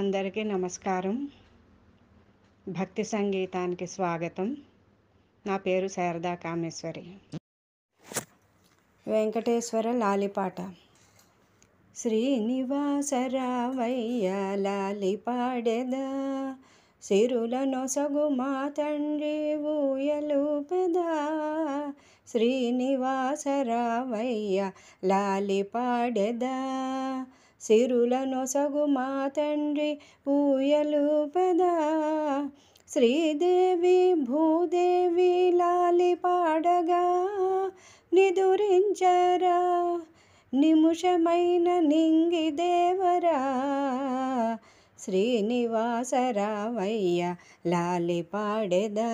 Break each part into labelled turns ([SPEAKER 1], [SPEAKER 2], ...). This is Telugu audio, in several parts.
[SPEAKER 1] అందరికీ నమస్కారం భక్తి సంగీతానికి స్వాగతం నా పేరు శారదా కామేశ్వరి వెంకటేశ్వర లాలిపాట శ్రీనివాస రావయ్య లాలిపాడెదా సిరులనొసగు మా తండ్రి ఊయలు పెద శ్రీనివాస రావయ్య లాలిపాడెదా సిరులను మా తండ్రి ఊయలు పదా శ్రీదేవి భూదేవి లాలి పాడగా నిదురించరా నిముషమైన నింగి దేవరా శ్రీనివాసరావయ్య లాలి పాడెదా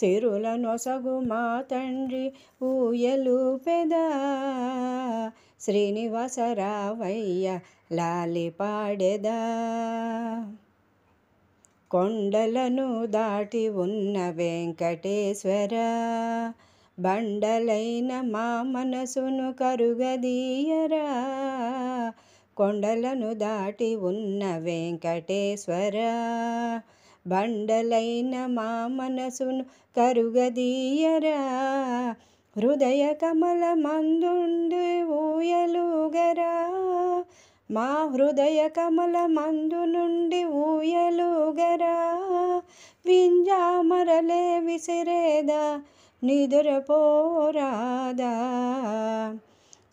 [SPEAKER 1] సిరుల నొసగు మా తండ్రి ఊయలు పెదా శ్రీనివాసరావయ్య లాలిపాడెదా కొండలను దాటి ఉన్న వెంకటేశ్వర బండలైన మా మనసును కరుగదీయరా కొండలను దాటి ఉన్న వెంకటేశ్వర బండలైన మా మనసును కరుగదీయరా హృదయ కమల మందుండు ఊయలుగరా మా హృదయ కమల మందు నుండి ఊయలుగరా వింజామరలే విసిరేదా నిదురపోరాదా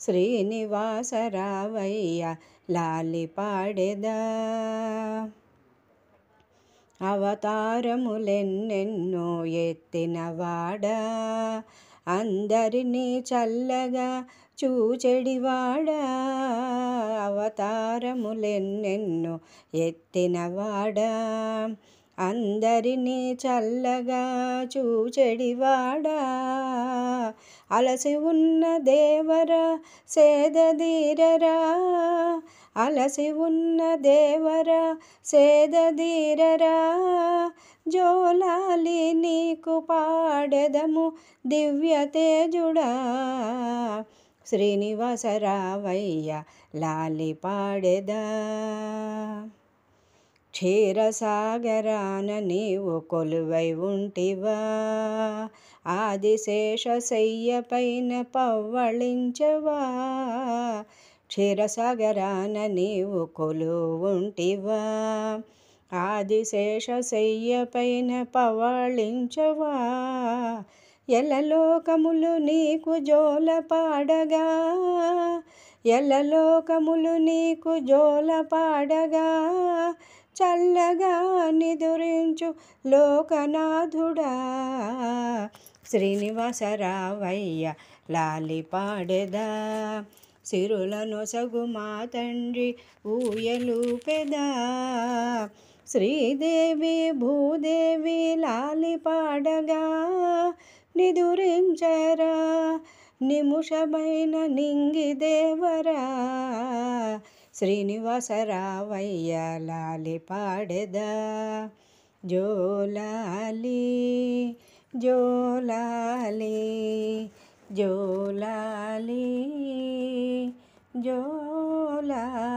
[SPEAKER 1] శ్రీనివాస రావయ్య లాలి పాడెదా అవతారములెన్నెన్నో ఎత్తినవాడా అందరినీ చల్లగా చూచెడివాడా అవతారములెన్నెన్నో ఎత్తినవాడా అందరినీ చల్లగా చూచెడివాడా అలసి ఉన్న దేవరా సేదధీరరా అలసి ఉన్న దేవరా సేదదీరరా జోలాలి నీకు పాడెదము దివ్య తేజుడా శ్రీనివాస రావయ్య లాలి పాడెదా క్షీరసాగరాన నీవు కొలువై ఉంటివా ఆదిశేష శయ్య పైన పవ్వళించవా క్షీరసాగరాన నీవు కొలువుంటివా ఆదిశేష శయ్య పైన పవాళించవా ఎలలోకములు నీకు జోల పాడగా ఎలలోకములు నీకు జోల పాడగా చల్లగా నిదురించు లోకనాథుడా శ్రీనివాసరావయ్య లాలి పాడెదా సిరులనొసగు మా తండ్రి ఊయలు పెదా శ్రీదేవి భూదేవి లాలి పాడగా నిదురించరా నిముషమైన నింగి దేవరా శ్రీనివాసరావయ్య లాలి పాడెదా జోలాలి జోలాలి జోలాలి Yo la.